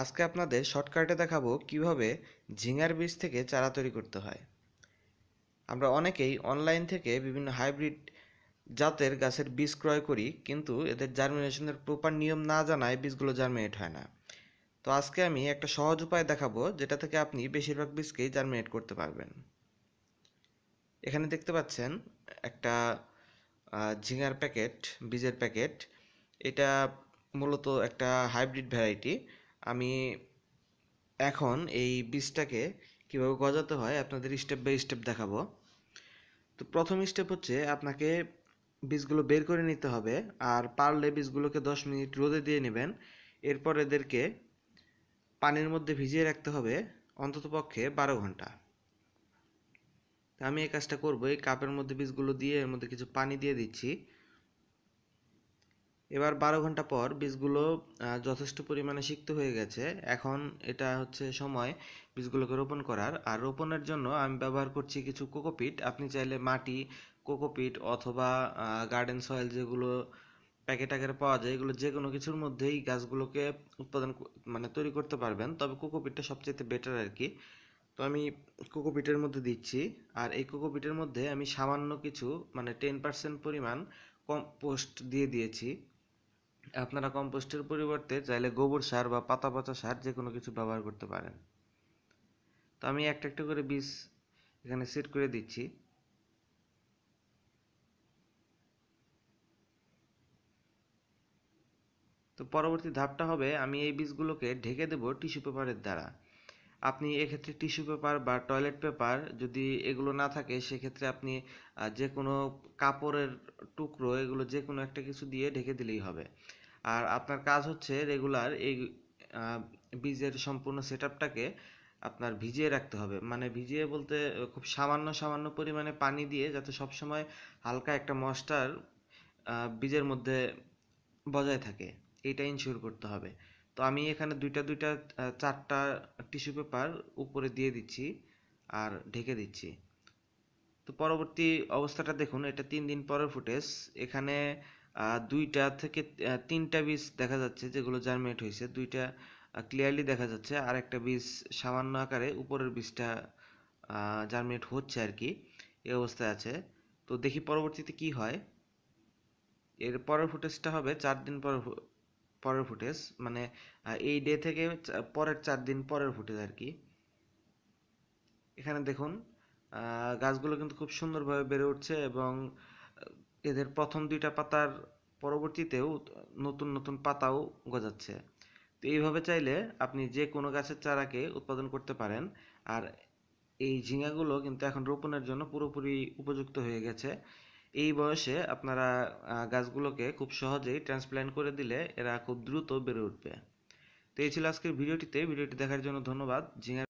আজকে আপনাদের শর্টকাটে দেখাবো কিভাবে ঝিঙার বীজ থেকে চারা তৈরি করতে হয় আমরা অনেকেই অনলাইন থেকে বিভিন্ন হাইব্রিড জাতের গাছের বীজ ক্রয় করি কিন্তু এদের জার্মিনেশনের প্রপার নিয়ম না জানায় বীজগুলো জার্মিনেট হয় না তো আজকে আমি একটা সহজ উপায় দেখাবো যেটা থেকে আপনি বেশিরভাগ বীজকেই জার্মিনেট করতে পারবেন এখানে দেখতে পাচ্ছেন একটা ঝিঙার প্যাকেট বীজের প্যাকেট এটা মূলত একটা হাইব্রিড ভ্যারাইটি আমি এখন এই বীজটাকে কীভাবে গজাতে হয় আপনাদের স্টেপ বাই স্টেপ দেখাবো তো প্রথম স্টেপ হচ্ছে আপনাকে বীজগুলো বের করে নিতে হবে আর পারলে বীজগুলোকে দশ মিনিট রোদে দিয়ে নেবেন এরপর এদেরকে পানির মধ্যে ভিজিয়ে রাখতে হবে অন্ততপক্ষে বারো ঘন্টা আমি এই কাজটা করব এই কাপের মধ্যে বীজগুলো দিয়ে এর মধ্যে কিছু পানি দিয়ে দিচ্ছি এবার বারো ঘন্টা পর বীজগুলো যথেষ্ট পরিমাণে সিক্ত হয়ে গেছে এখন এটা হচ্ছে সময় বীজগুলোকে রোপণ করার আর রোপণের জন্য আমি ব্যবহার করছি কিছু কোকোপিট আপনি চাইলে মাটি কোকোপিট অথবা গার্ডেন সয়েল যেগুলো প্যাকেট আকারে পাওয়া যায় এগুলো যে কোনো কিছুর মধ্যেই গাছগুলোকে উৎপাদন মানে তৈরি করতে পারবেন তবে কোকোপিটটা সবচেয়ে বেটার আর কি তো আমি কোকোপিটের মধ্যে দিচ্ছি আর এই কোকোপিটের মধ্যে আমি সামান্য কিছু মানে টেন পার্সেন্ট পরিমাণ কম্পোস্ট দিয়ে দিয়েছি আপনারা কম্পোস্টের পরিবর্তে চাইলে গোবর সার বা পাতা পচা সার যে কোনো কিছু ব্যবহার করতে পারেন তো আমি একটা একটা করে বীজ এখানে সেট করে দিচ্ছি তো পরবর্তী ধাপটা হবে আমি এই বীজগুলোকে ঢেকে দেব টিস্যু পেপারের দ্বারা আপনি এক্ষেত্রে টিস্যু পেপার বা টয়লেট পেপার যদি এগুলো না থাকে সেক্ষেত্রে আপনি যে কোনো কাপড়ের টুকরো এগুলো যে কোনো একটা কিছু দিয়ে ঢেকে দিলেই হবে আর আপনার কাজ হচ্ছে রেগুলার এই বীজের সম্পূর্ণ সেট আপনার ভিজিয়ে রাখতে হবে মানে ভিজিয়ে বলতে খুব সামান্য সামান্য পরিমাণে পানি দিয়ে যাতে সবসময় হালকা একটা মশটার বীজের মধ্যে বজায় থাকে এটা ইনশিওর করতে হবে তো আমি এখানে দুইটা দুইটা চারটা টিস্যু পেপার উপরে দিয়ে দিচ্ছি আর ঢেকে দিচ্ছি তো পরবর্তী অবস্থাটা দেখুন এটা তিন দিন পরের ফুটেজ এখানে দুইটা থেকে তিনটা বীজ দেখা যাচ্ছে যেগুলো জার্মিনেট হয়েছে দুইটা ক্লিয়ারলি দেখা যাচ্ছে আর একটা বীজ সামান্য আকারে উপরের বীজটা জার্মিনেট হচ্ছে আর কি এই অবস্থায় আছে তো দেখি পরবর্তীতে কি হয় এর পরের ফুটেজটা হবে চার দিন পর পরের ফুটেজ মানে এই ডে থেকে পরের চার দিন পরের ফুটেজ আর কি এখানে দেখুন গাছগুলো কিন্তু খুব সুন্দরভাবে বেড়ে উঠছে এবং এদের প্রথম দুইটা পাতার পরবর্তীতেও নতুন নতুন পাতাও গজাচ্ছে তো এইভাবে চাইলে আপনি যে কোনো গাছের চারাকে উৎপাদন করতে পারেন আর এই ঝিঙাগুলো কিন্তু এখন রোপণের জন্য পুরোপুরি উপযুক্ত হয়ে গেছে এই বয়সে আপনারা গাছগুলোকে খুব সহজেই ট্রান্সপ্ল্যান্ট করে দিলে এরা খুব দ্রুত বেড়ে উঠবে তো এই ছিল আজকের ভিডিওটিতে ভিডিওটি দেখার জন্য ধন্যবাদ